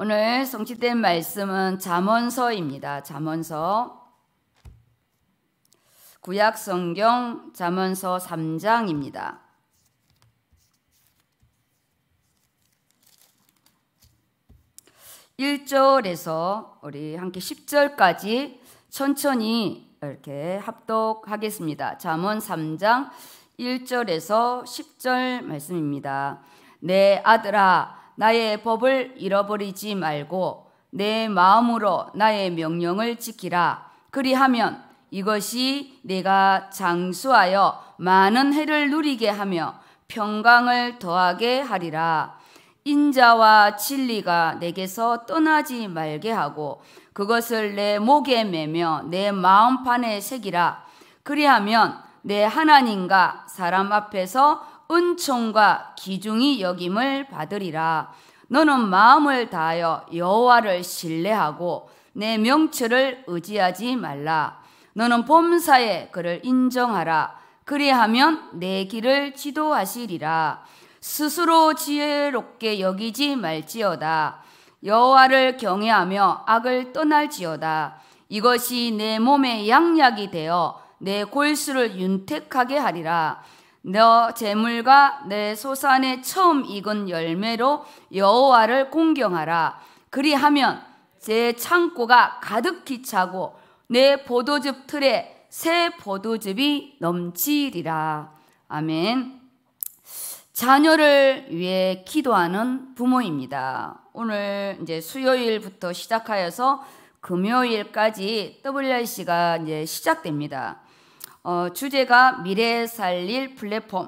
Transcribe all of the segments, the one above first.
오늘 성취된 말씀은 잠언서입니다. 잠언서 구약 성경 잠언서 3장입니다. 일절에서 우리 함께 십절까지 천천히 이렇게 합독하겠습니다. 잠언 3장 1절에서 10절 말씀입니다. 내 아들아 나의 법을 잃어버리지 말고 내 마음으로 나의 명령을 지키라. 그리하면 이것이 내가 장수하여 많은 해를 누리게 하며 평강을 더하게 하리라. 인자와 진리가 내게서 떠나지 말게 하고 그것을 내 목에 매며 내 마음판에 새기라. 그리하면 내 하나님과 사람 앞에서 은총과 기중이 여김을 받으리라. 너는 마음을 다하여 여호와를 신뢰하고 내 명철을 의지하지 말라. 너는 범사에 그를 인정하라. 그리하면 내 길을 지도하시리라. 스스로 지혜롭게 여기지 말지어다. 여호와를 경외하며 악을 떠날지어다. 이것이 내 몸의 양약이 되어 내 골수를 윤택하게 하리라. 너 재물과 내 소산의 처음 익은 열매로 여호와를 공경하라. 그리하면 제 창고가 가득히 차고 내 보도즙 틀에 새 보도즙이 넘치리라. 아멘. 자녀를 위해 기도하는 부모입니다. 오늘 이제 수요일부터 시작하여서 금요일까지 WRC가 이제 시작됩니다. 어, 주제가 미래 살릴 플랫폼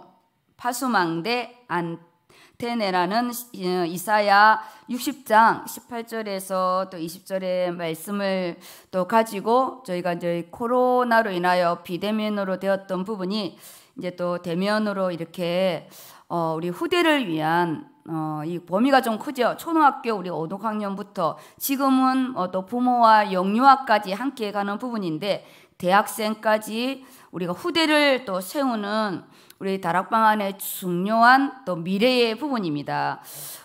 파수망대 안테네라는 어, 이사야 60장 18절에서 또 20절의 말씀을 또 가지고 저희가 이제 코로나로 인하여 비대면으로 되었던 부분이 이제 또 대면으로 이렇게 어, 우리 후대를 위한 어, 이 범위가 좀 크죠. 초등학교 우리 5, 6학년부터 지금은 어, 또 부모와 영유아까지 함께 가는 부분인데 대학생까지 우리가 후대를 또 세우는 우리 다락방 안에 중요한 또 미래의 부분입니다.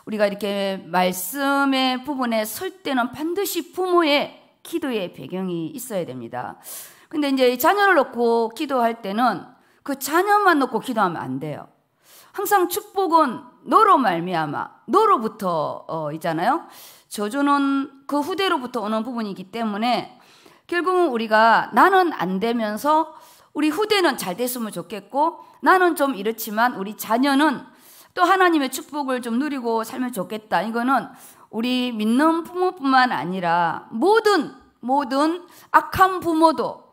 우리가 이렇게 말씀의 부분에 설 때는 반드시 부모의 기도의 배경이 있어야 됩니다. 근데 이제 자녀를 놓고 기도할 때는 그 자녀만 놓고 기도하면 안 돼요. 항상 축복은 너로 말미암아 너로부터 어, 이잖아요. 저주는 그 후대로부터 오는 부분이기 때문에 결국은 우리가 나는 안 되면서 우리 후대는 잘 됐으면 좋겠고 나는 좀 이렇지만 우리 자녀는 또 하나님의 축복을 좀 누리고 살면 좋겠다. 이거는 우리 믿는 부모뿐만 아니라 모든 모든 악한 부모도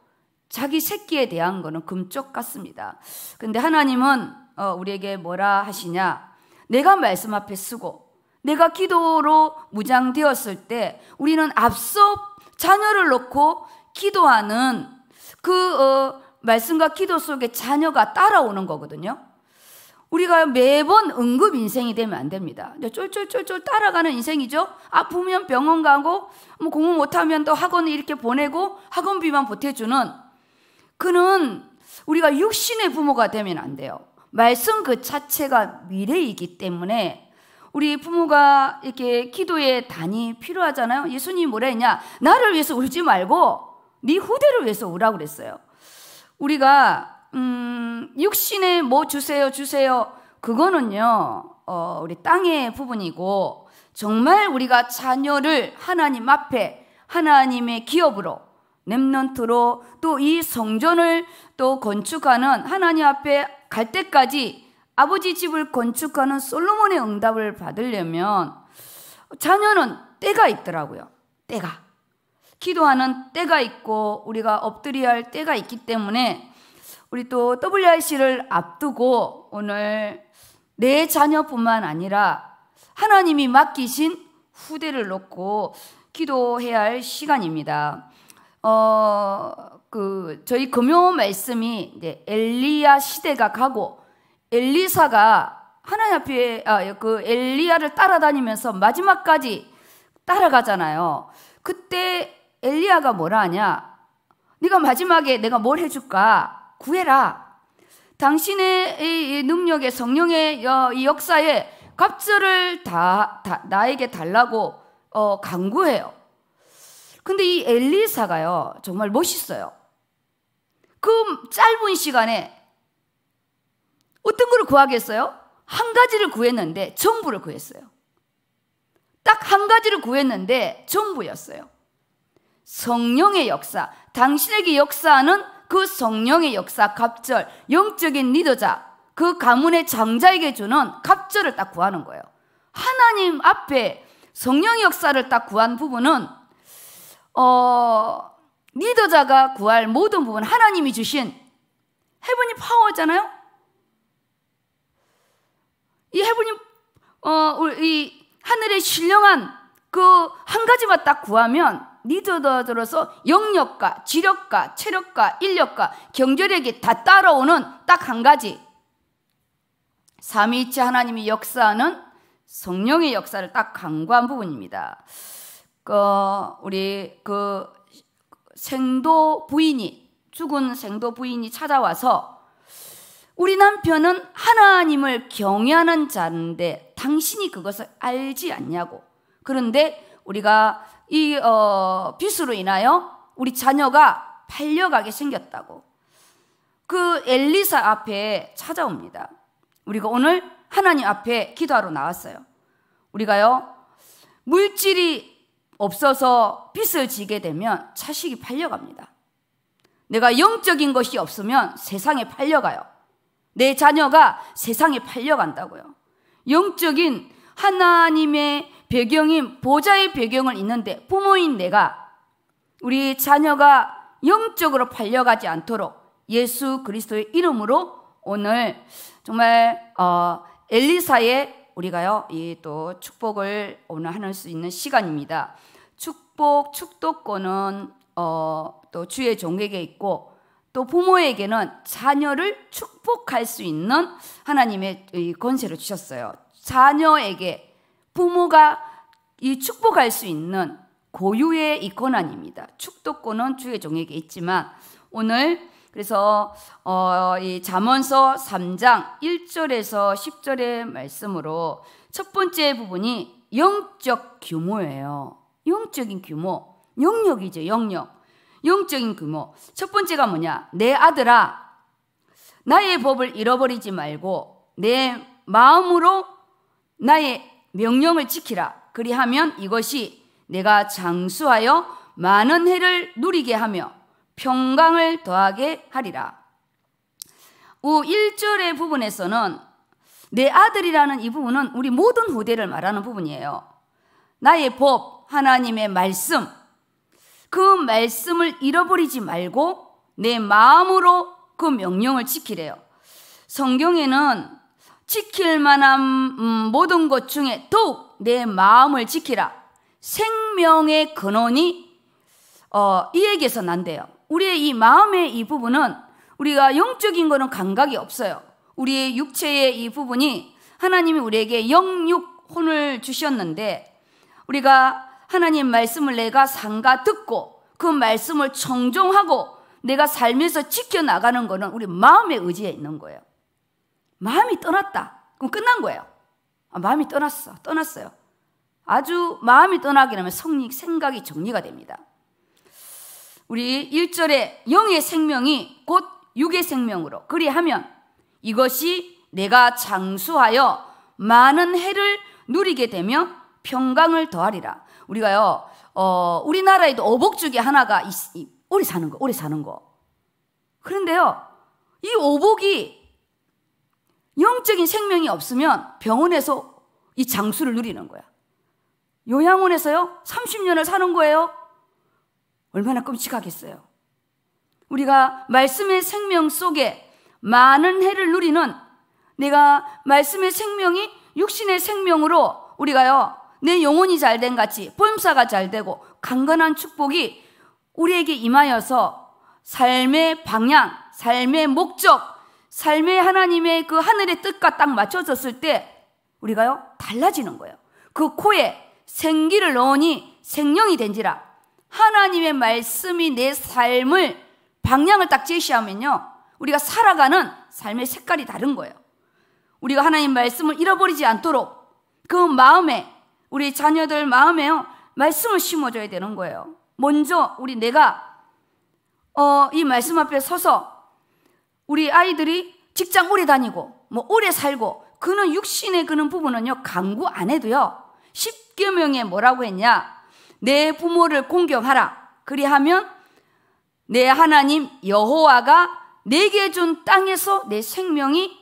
자기 새끼에 대한 거는 금쪽 같습니다. 근데 하나님은 어, 우리에게 뭐라 하시냐? 내가 말씀 앞에 쓰고 내가 기도로 무장되었을 때 우리는 앞서 자녀를 놓고 기도하는 그 어, 말씀과 기도 속에 자녀가 따라오는 거거든요. 우리가 매번 응급 인생이 되면 안 됩니다. 쫄쫄쫄쫄 따라가는 인생이죠. 아프면 병원 가고 뭐 공부 못하면 또 학원 이렇게 보내고 학원비만 보태주는 그는 우리가 육신의 부모가 되면 안 돼요. 말씀 그 자체가 미래이기 때문에 우리 부모가 이렇게 기도의 단이 필요하잖아요. 예수님이 뭐라 했냐? 나를 위해서 울지 말고 네 후대를 위해서 우라고 그랬어요. 우리가 음, 육신에 뭐 주세요, 주세요. 그거는요. 어, 우리 땅의 부분이고 정말 우리가 자녀를 하나님 앞에 하나님의 기업으로 렘넌트로 또 이 성전을 또 건축하는 하나님 앞에 갈 때까지 아버지 집을 건축하는 솔로몬의 응답을 받으려면 자녀는 때가 있더라고요. 때가. 기도하는 때가 있고 우리가 엎드려야 할 때가 있기 때문에 우리 또 WRC를 앞두고 오늘 내 자녀뿐만 아니라 하나님이 맡기신 후대를 놓고 기도해야 할 시간입니다. 어, 그, 저희 금요 말씀이 이제 엘리야 시대가 가고 엘리사가 하나님 앞에 아, 그 엘리야를 따라다니면서 마지막까지 따라가잖아요. 그때 엘리야가 뭐라 하냐? 네가 마지막에 내가 뭘 해줄까? 구해라. 당신의 능력에 성령의 이 역사에 갑절을 다, 다 나에게 달라고 어, 강구해요. 근데 이 엘리사가요 정말 멋있어요. 그 짧은 시간에 어떤 걸 구하겠어요? 한 가지를 구했는데 전부를 구했어요. 딱 한 가지를 구했는데 전부였어요. 성령의 역사, 당신에게 역사하는 그 성령의 역사, 갑절, 영적인 리더자, 그 가문의 장자에게 주는 갑절을 딱 구하는 거예요. 하나님 앞에 성령의 역사를 딱 구한 부분은, 어, 리더자가 구할 모든 부분, 하나님이 주신 헤븐이 파워잖아요? 이 해부님 어 이 하늘의 신령한 그 한 가지만 딱 구하면 리더더들어서 영력과 지력과 체력과 인력과 경제력이 다 따라오는 딱 한 가지 삼위일체 하나님이 역사하는 성령의 역사를 딱 강구한 부분입니다. 그 우리 그 생도 부인이 죽은 생도 부인이 찾아와서 우리 남편은 하나님을 경외하는 자인데 당신이 그것을 알지 않냐고. 그런데 우리가 이 어, 빚으로 인하여 우리 자녀가 팔려가게 생겼다고. 그 엘리사 앞에 찾아옵니다. 우리가 오늘 하나님 앞에 기도하러 나왔어요. 우리가요 물질이 없어서 빚을 지게 되면 자식이 팔려갑니다. 내가 영적인 것이 없으면 세상에 팔려가요. 내 자녀가 세상에 팔려간다고요. 영적인 하나님의 배경인 보좌의 배경을 있는데 부모인 내가 우리 자녀가 영적으로 팔려가지 않도록 예수 그리스도의 이름으로 오늘 정말 어, 엘리사의 우리가요 이 또 축복을 오늘 하는 수 있는 시간입니다. 축복 축도권은 어, 또 주의 종에게 있고 또 부모에게는 자녀를 축복할 수 있는 하나님의 권세를 주셨어요. 자녀에게 부모가 이 축복할 수 있는 고유의 이 권한입니다. 축도권은 주의 종에게 있지만 오늘 그래서 어, 이 잠언서 3장 1절에서 10절의 말씀으로 첫 번째 부분이 영적 규모예요. 영적인 규모, 영역이죠, 영역. 영적인 규모. 첫 번째가 뭐냐? 내 아들아, 나의 법을 잃어버리지 말고 내 마음으로 나의 명령을 지키라. 그리하면 이것이 내가 장수하여 많은 해를 누리게 하며 평강을 더하게 하리라. 우 1절의 부분에서는 내 아들이라는 이 부분은 우리 모든 후대를 말하는 부분이에요. 나의 법, 하나님의 말씀, 그 말씀을 잃어버리지 말고 내 마음으로 그 명령을 지키래요. 성경에는 지킬 만한 음, 모든 것 중에 더욱 내 마음을 지키라. 생명의 근원이 어, 이에게서 난대요. 우리의 이 마음의 이 부분은 우리가 영적인 거는 감각이 없어요. 우리의 육체의 이 부분이 하나님이 우리에게 영육혼을 주셨는데 우리가 하나님 말씀을 내가 삼가 듣고 그 말씀을 청종하고 내가 살면서 지켜나가는 거는 우리 마음의 의지에 있는 거예요. 마음이 떠났다. 그럼 끝난 거예요. 아, 마음이 떠났어. 떠났어요. 아주 마음이 떠나게 되면 성리, 생각이 정리가 됩니다. 우리 1절에 영의 생명이 곧 육의 생명으로 그리하면 이것이 내가 장수하여 많은 해를 누리게 되며 평강을 더하리라. 우리가요, 어, 우리나라에도 어복 죽이 하나가 있, 오래 사는 거, 오래 사는 거. 그런데요, 이 오복이 영적인 생명이 없으면 병원에서 이 장수를 누리는 거야. 요양원에서요, 30년을 사는 거예요. 얼마나 끔찍하겠어요. 우리가 말씀의 생명 속에 많은 해를 누리는 내가 말씀의 생명이 육신의 생명으로 우리가요, 내 영혼이 잘 된 같이 보임사가 잘 되고 강건한 축복이 우리에게 임하여서 삶의 방향, 삶의 목적, 삶의 하나님의 그 하늘의 뜻과 딱 맞춰졌을 때 우리가요 달라지는 거예요. 그 코에 생기를 넣으니 생명이 된지라 하나님의 말씀이 내 삶을 방향을 딱 제시하면요 우리가 살아가는 삶의 색깔이 다른 거예요. 우리가 하나님 말씀을 잃어버리지 않도록 그 마음에 우리 자녀들 마음에 말씀을 심어줘야 되는 거예요. 먼저 우리 내가 어, 이 말씀 앞에 서서 우리 아이들이 직장 오래 다니고 뭐 오래 살고 그는 육신의 그는 부분은요 강구 안 해도요 1계명에 뭐라고 했냐 내 부모를 공경하라 그리하면 내 하나님 여호와가 내게 준 땅에서 내 생명이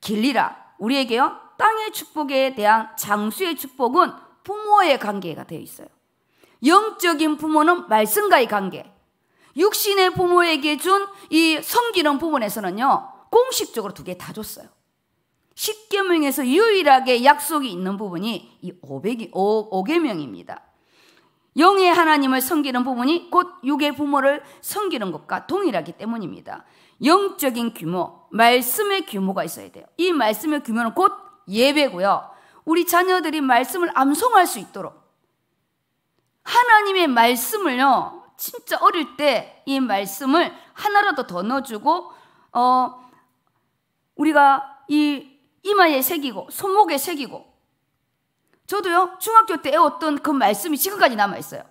길리라 우리에게요 땅의 축복에 대한 장수의 축복은 부모의 관계가 되어 있어요. 영적인 부모는 말씀과의 관계. 육신의 부모에게 준 이 성기는 부분에서는요, 공식적으로 두 개 다 줬어요. 십계명에서 유일하게 약속이 있는 부분이 이5 0명입니다 영의 하나님을 섬기는 부분이 곧 육의 부모를 섬기는 것과 동일하기 때문입니다. 영적인 규모, 말씀의 규모가 있어야 돼요. 이 말씀의 규모는 곧 예배고요. 우리 자녀들이 말씀을 암송할 수 있도록 하나님의 말씀을요. 진짜 어릴 때 이 말씀을 하나라도 더 넣어주고 어 우리가 이 이마에 새기고 손목에 새기고 저도요 중학교 때 외웠던 그 말씀이 지금까지 남아 있어요.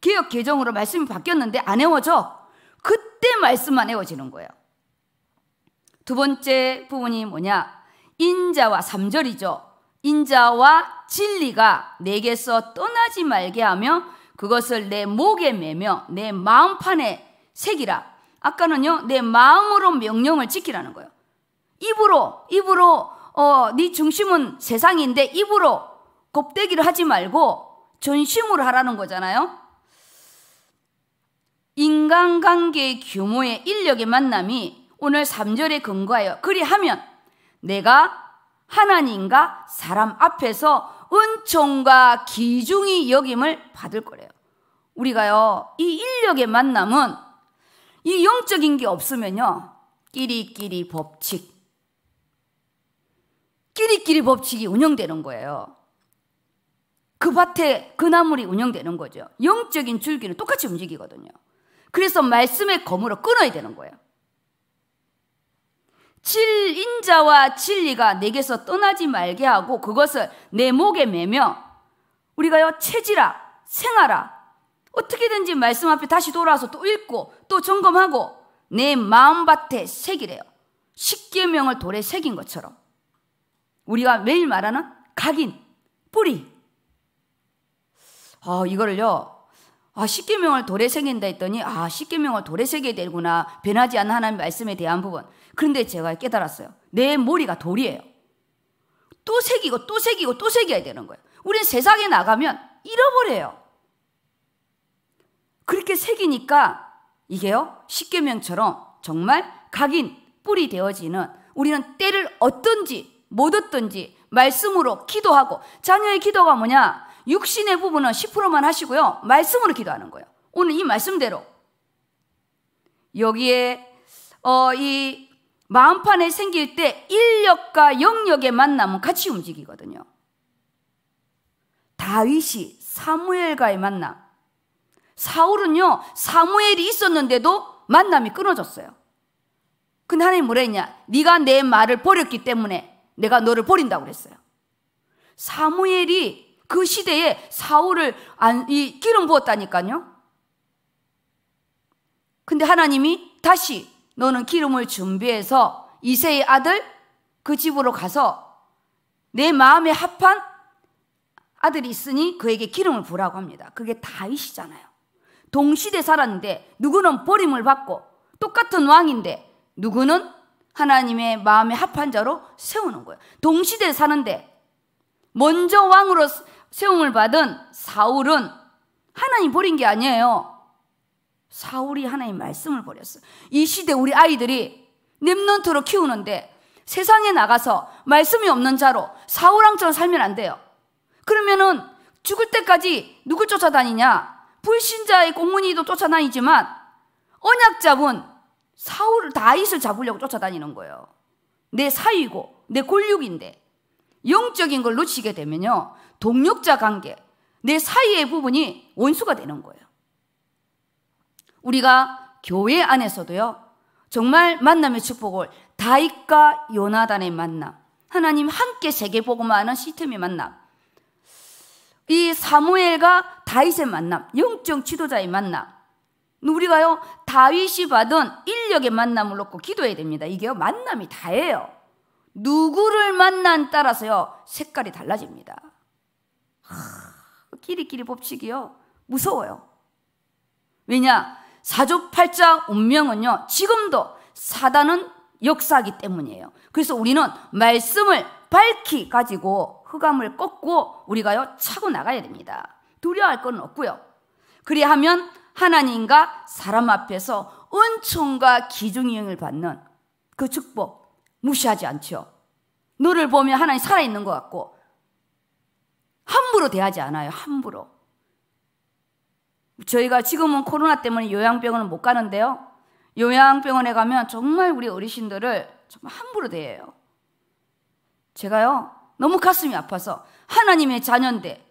개혁 개정으로 말씀이 바뀌었는데 안 외워져. 그때 말씀만 외워지는 거예요. 두 번째 부분이 뭐냐? 인자와 3절이죠. 인자와 진리가 내게서 떠나지 말게 하며 그것을 내 목에 매며 내 마음판에 새기라. 아까는요, 내 마음으로 명령을 지키라는 거예요. 입으로, 입으로, 어, 네 중심은 세상인데 입으로 겁대기를 하지 말고 전심으로 하라는 거잖아요. 인간관계의 규모의 인력의 만남이 오늘 3절에 근거하여 그리하면 내가 하나님과 사람 앞에서 은총과 기중이 여김을 받을 거래요. 우리가요, 이 인력의 만남은 이 영적인 게 없으면요, 끼리끼리 법칙. 끼리끼리 법칙이 운영되는 거예요. 그 밭에 그 나물이 운영되는 거죠. 영적인 줄기는 똑같이 움직이거든요. 그래서 말씀의 검으로 끊어야 되는 거예요. 진리인자와 진리가 내게서 떠나지 말게 하고 그것을 내 목에 매며 우리가요 체지라 생하라 어떻게든지 말씀 앞에 다시 돌아와서 또 읽고 또 점검하고 내 마음밭에 새기래요. 십계명을 돌에 새긴 것처럼 우리가 매일 말하는 각인 뿌리 아 이거를요 아, 십계명을 돌에 새긴다 했더니 아, 십계명을 돌에 새게 되구나. 변하지 않는 하나님 말씀에 대한 부분. 그런데 제가 깨달았어요. 내 머리가 돌이에요. 또 새기고 또 새기고 또 새겨야 되는 거예요. 우리는 세상에 나가면 잃어버려요. 그렇게 새기니까 이게요. 십계명처럼 정말 각인 뿌리 되어지는 우리는 때를 어떤지 못 얻든지 말씀으로 기도하고 자녀의 기도가 뭐냐? 육신의 부분은 10%만 하시고요. 말씀으로 기도하는 거예요. 오늘 이 말씀대로 여기에 어, 이 마음판에 생길 때 인력과 영역의 만남은 같이 움직이거든요. 다윗이 사무엘과의 만남. 사울은요, 사무엘이 있었는데도 만남이 끊어졌어요. 근데 하나님 뭐라 했냐? 네가 내 말을 버렸기 때문에 내가 너를 버린다고 그랬어요. 사무엘이 그 시대에 사울을 안, 이 기름 부었다니까요. 근데 하나님이 다시 너는 기름을 준비해서 이세의 아들 그 집으로 가서 내 마음에 합한 아들이 있으니 그에게 기름을 부라고 합니다. 그게 다윗이잖아요. 동시대 살았는데 누구는 버림을 받고 똑같은 왕인데 누구는 하나님의 마음에 합한 자로 세우는 거예요. 동시대 사는데 먼저 왕으로 세움을 받은 사울은 하나님 버린 게 아니에요. 사울이 하나님 말씀을 버렸어. 이 시대 우리 아이들이 렘넌트로 키우는데 세상에 나가서 말씀이 없는 자로 사울왕처럼 살면 안 돼요. 그러면은 죽을 때까지 누굴 쫓아다니냐? 불신자의 공문이도 쫓아다니지만 언약자분 사울 다윗을 잡으려고 쫓아다니는 거예요. 내 사위고 내 권력인데 영적인 걸 놓치게 되면요 동력자 관계 내 사이의 부분이 원수가 되는 거예요. 우리가 교회 안에서도요, 정말 만남의 축복을 다윗과 요나단의 만남, 하나님 함께 세계보고만하는 시스템의 만남, 이 사무엘과 다윗의 만남, 영적 지도자의 만남, 우리가요 다윗이 받은 인력의 만남을 놓고 기도해야 됩니다. 이게요 만남이 다예요. 누구를 만난 따라서요 색깔이 달라집니다. 하, 끼리끼리 법칙이요 무서워요. 왜냐 사주팔자 운명은요, 지금도 사단은 역사기 때문이에요. 그래서 우리는 말씀을 밝히 가지고 흑암을 꺾고 우리가요, 차고 나가야 됩니다. 두려워할 건 없고요. 그리하면 하나님과 사람 앞에서 은총과 기중이행을 받는 그 축복 무시하지 않죠. 너를 보면 하나님 살아있는 것 같고 함부로 대하지 않아요. 함부로. 저희가 지금은 코로나 때문에 요양병원을못 가는데요. 요양병원에 가면 정말 우리 어르신들을 정말 함부로 대해요. 제가요, 너무 가슴이 아파서 하나님의 자녀인데,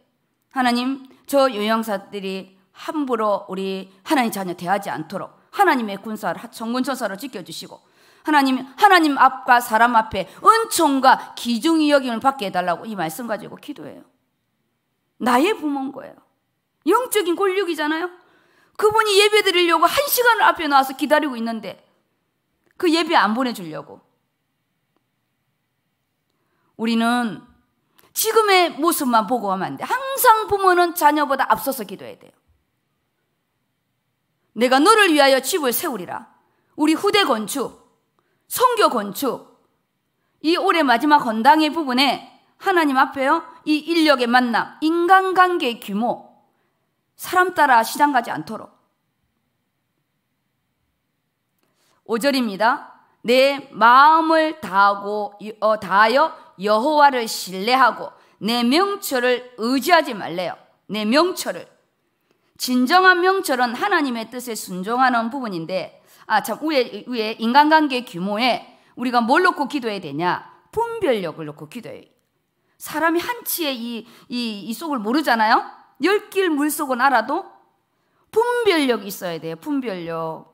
하나님, 저 요양사들이 함부로 우리 하나님 자녀 대하지 않도록 하나님의 군사를, 정군천사로 지켜주시고, 하나님, 하나님 앞과 사람 앞에 은총과 기중이 여김을 받게 해달라고 이 말씀 가지고 기도해요. 나의 부모인 거예요. 영적인 권력이잖아요. 그분이 예배 드리려고 한 시간을 앞에 나와서 기다리고 있는데 그 예배 안 보내주려고. 우리는 지금의 모습만 보고 하면 안 돼. 항상 부모는 자녀보다 앞서서 기도해야 돼요. 내가 너를 위하여 집을 세우리라. 우리 후대 건축, 성교 건축, 이 올해 마지막 건당의 부분에 하나님 앞에요. 이 인력의 만남, 인간관계의 규모, 사람 따라 시장 가지 않도록. 5절입니다. 내 마음을 다하고 어, 다하여 여호와를 신뢰하고 내 명철을 의지하지 말래요. 내 명철을 진정한 명철은 하나님의 뜻에 순종하는 부분인데 아 참 위에 위에 인간관계 규모에 우리가 뭘 놓고 기도해야 되냐 분별력을 놓고 기도해요. 사람이 한치의 이, 이, 이 속을 모르잖아요. 열길 물속은 알아도 분별력이 있어야 돼요. 분별력.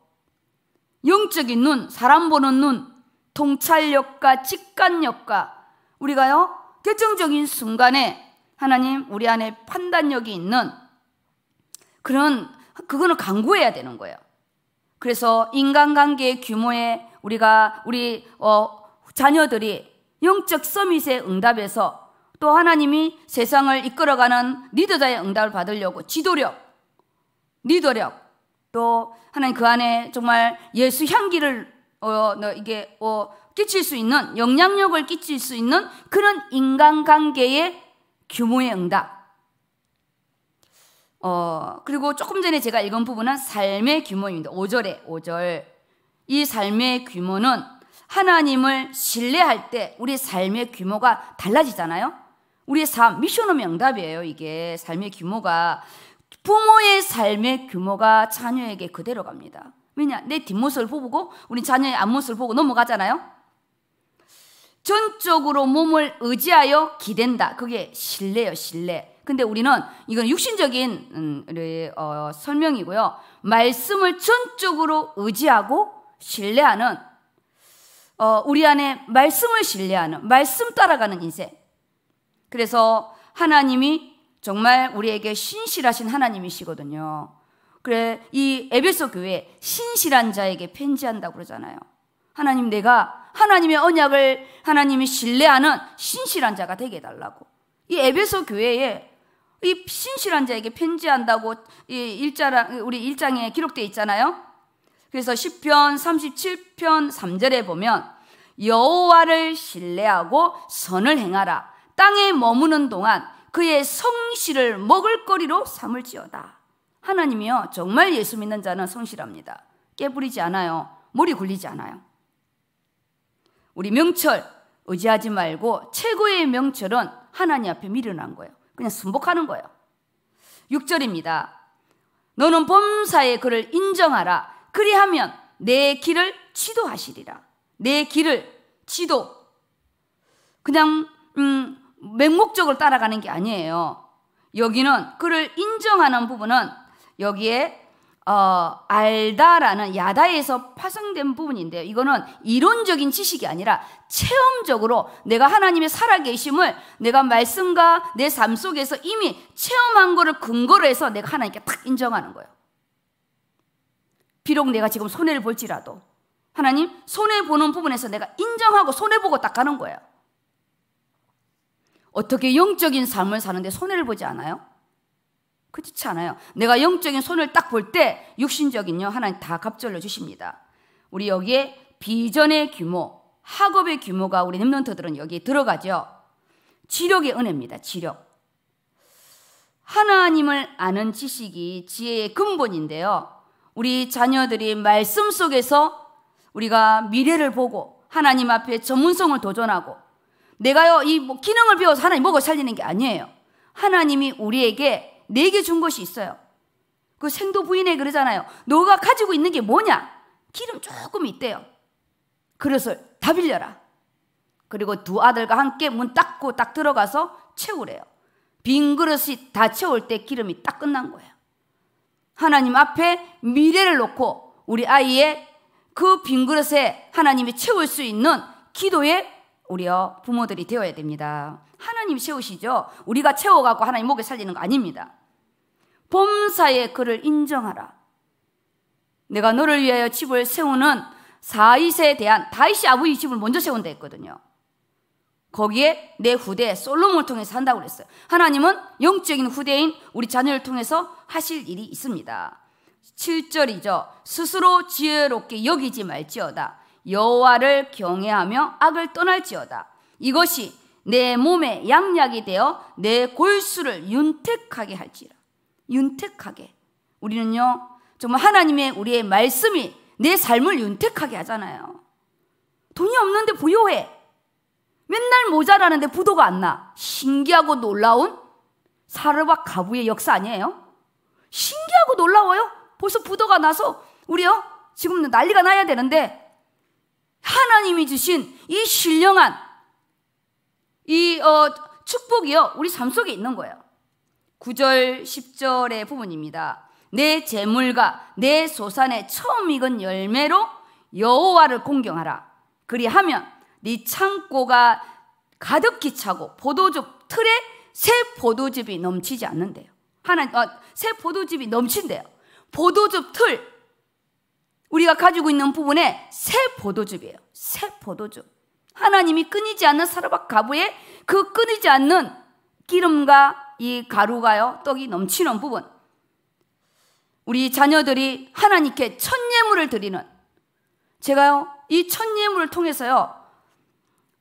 영적인 눈, 사람 보는 눈, 통찰력과 직관력과 우리가요, 결정적인 순간에 하나님 우리 안에 판단력이 있는 그런, 그거는 강구해야 되는 거예요. 그래서 인간관계 규모에 우리가, 우리, 어, 자녀들이 영적 서밋의 응답에서 또 하나님이 세상을 이끌어가는 리더자의 응답을 받으려고 지도력, 리더력, 또 하나님 그 안에 정말 예수 향기를 어, 이게 어, 끼칠 수 있는 영향력을 끼칠 수 있는 그런 인간관계의 규모의 응답. 어, 그리고 조금 전에 제가 읽은 부분은 삶의 규모입니다. 5절에 5절. 이 삶의 규모는 하나님을 신뢰할 때 우리 삶의 규모가 달라지잖아요. 우리의 삶, 미션은 명답이에요. 이게 삶의 규모가 부모의 삶의 규모가 자녀에게 그대로 갑니다. 왜냐? 내 뒷모습을 보고 우리 자녀의 앞모습을 보고 넘어가잖아요. 전적으로 몸을 의지하여 기댄다. 그게 신뢰요, 신뢰. 근데 우리는 이건 육신적인 음, 어, 설명이고요. 말씀을 전적으로 의지하고 신뢰하는 어, 우리 안에 말씀을 신뢰하는 말씀 따라가는 인생. 그래서 하나님이 정말 우리에게 신실하신 하나님이시거든요. 그래 이 에베소 교회 신실한 자에게 편지한다고 그러잖아요. 하나님 내가 하나님의 언약을 하나님이 신뢰하는 신실한 자가 되게 해달라고. 이 에베소 교회에 이 신실한 자에게 편지한다고 이 일자랑 우리 일장에 기록되어 있잖아요. 그래서 시편 37편 3절에 보면 여호와를 신뢰하고 선을 행하라. 땅에 머무는 동안 그의 성실을 먹을거리로 삼을지어다. 하나님이요, 정말 예수 믿는 자는 성실합니다. 깨부리지 않아요. 머리 굴리지 않아요. 우리 명철 의지하지 말고 최고의 명철은 하나님 앞에 미련한 거예요. 그냥 순복하는 거예요. 6절입니다. 너는 범사에 그를 인정하라. 그리하면 내 길을 지도하시리라. 내 길을 지도. 그냥 음, 맹목적으로 따라가는 게 아니에요. 여기는 그를 인정하는 부분은 여기에 어, 알다라는 야다에서 파생된 부분인데요. 이거는 이론적인 지식이 아니라 체험적으로 내가 하나님의 살아계심을 내가 말씀과 내 삶 속에서 이미 체험한 거를 근거로 해서 내가 하나님께 딱 인정하는 거예요. 비록 내가 지금 손해를 볼지라도 하나님 손해 보는 부분에서 내가 인정하고 손해 보고 딱 가는 거예요. 어떻게 영적인 삶을 사는데 손해를 보지 않아요? 그렇지 않아요. 내가 영적인 손을 딱 볼 때 육신적인요 하나님 다 갑절로 주십니다. 우리 여기에 비전의 규모, 학업의 규모가 우리 랩런터들은 여기에 들어가죠. 지력의 은혜입니다. 지력. 하나님을 아는 지식이 지혜의 근본인데요. 우리 자녀들이 말씀 속에서 우리가 미래를 보고 하나님 앞에 전문성을 도전하고 내가요, 이뭐 기능을 배워서 하나님 먹어 살리는 게 아니에요. 하나님이 우리에게 내게 준 것이 있어요. 그 생도 부인에 그러잖아요. 너가 가지고 있는 게 뭐냐? 기름 조금 있대요. 그래서 다 빌려라. 그리고 두 아들과 함께 문 닫고 딱 들어가서 채우래요. 빈 그릇이 다 채울 때 기름이 딱 끝난 거예요. 하나님 앞에 미래를 놓고 우리 아이의 그 빈 그릇에 하나님이 채울 수 있는 기도의 우리요 부모들이 되어야 됩니다. 하나님 세우시죠. 우리가 채워갖고 하나님 목에 살리는 거 아닙니다. 범사의 그를 인정하라. 내가 너를 위하여 집을 세우는 사이세에 대한 다윗이 아버지 집을 먼저 세운다 했거든요. 거기에 내 후대 솔로몬을 통해서 한다고 그랬어요. 하나님은 영적인 후대인 우리 자녀를 통해서 하실 일이 있습니다. 7절이죠. 스스로 지혜롭게 여기지 말지어다. 여호와를 경외하며 악을 떠날지어다. 이것이 내 몸에 양약이 되어 내 골수를 윤택하게 할지라. 윤택하게. 우리는요, 정말 하나님의 우리의 말씀이 내 삶을 윤택하게 하잖아요. 돈이 없는데 부여해. 맨날 모자라는데 부도가 안 나. 신기하고 놀라운 사르박 가부의 역사 아니에요? 신기하고 놀라워요? 벌써 부도가 나서 우리요? 지금 난리가 나야 되는데 하나님이 주신 이 신령한 이 어, 축복이요 우리 삶 속에 있는 거예요. 9절 10절의 부분입니다. 내 재물과 내 소산의 처음 익은 열매로 여호와를 공경하라. 그리하면 네 창고가 가득히 차고 포도즙 틀에 새 포도즙이 넘치지 않는데요. 하나 아, 어, 새 포도즙이 넘친대요. 포도즙 틀 우리가 가지고 있는 부분에 새포도줍이에요새포도줍 하나님이 끊이지 않는 사르박 가부에 그 끊이지 않는 기름과 이 가루가요, 떡이 넘치는 부분. 우리 자녀들이 하나님께 첫 예물을 드리는 제가요, 이첫 예물을 통해서요,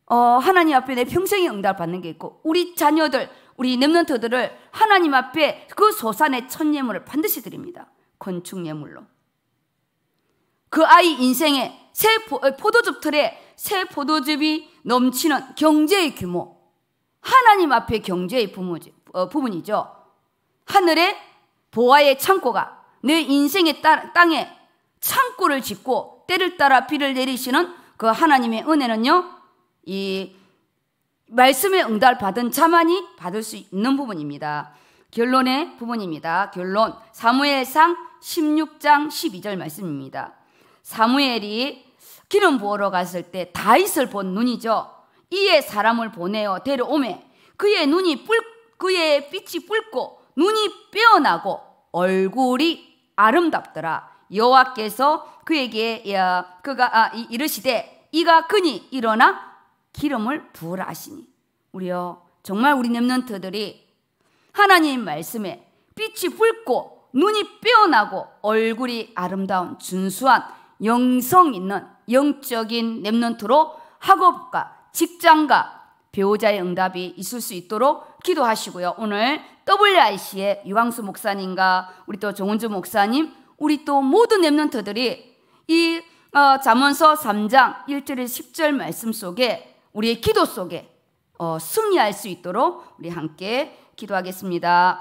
어, 하나님 앞에 내 평생의 응답 받는 게 있고, 우리 자녀들, 우리 랩런트들을 하나님 앞에 그 소산의 첫 예물을 반드시 드립니다. 건축 예물로. 그 아이 인생에 새 포도즙 틀에 새 포도즙이 넘치는 경제의 규모. 하나님 앞에 경제의 부모지, 어, 부분이죠. 하늘에 보아의 창고가 내 인생의 따, 땅에 창고를 짓고 때를 따라 비를 내리시는 그 하나님의 은혜는요. 이 말씀의 응답을 받은 자만이 받을 수 있는 부분입니다. 결론의 부분입니다. 결론 사무엘상 16장 12절 말씀입니다. 사무엘이 기름 부어러 갔을 때 다윗을 본 눈이죠. 이에 사람을 보내어 데려오매 그의 눈이 뿔 그의 빛이 뿔고 눈이 빼어나고 얼굴이 아름답더라. 여호와께서 그에게 그가 아, 이르시되 이가 그니 일어나 기름을 부으라 하시니 우리요 정말 우리 렘넌트들이 하나님 말씀에 빛이 붉고 눈이 빼어나고 얼굴이 아름다운 준수한 영성 있는 영적인 랩런트로 학업과 직장과 배우자의 응답이 있을 수 있도록 기도하시고요. 오늘 WIC의 유광수 목사님과 우리 또 정은주 목사님, 우리 또 모든 랩런트들이 이 어, 잠언서 3장 1절에 10절 말씀 속에 우리의 기도 속에 어, 승리할 수 있도록 우리 함께 기도하겠습니다.